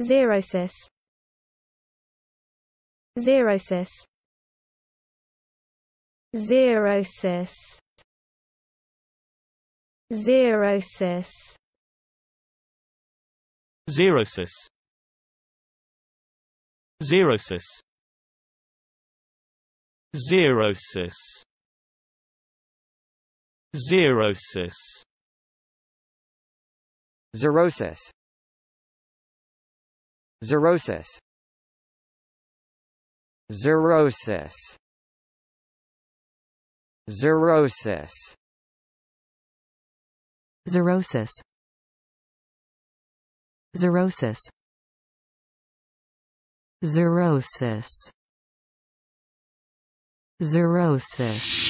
Xerosis Xerosis Xerosis Xerosis Xerosis Xerosis Xerosis Xerosis Xerosis Xerosis Xerosis Xerosis Xerosis Xerosis Xerosis Xerosis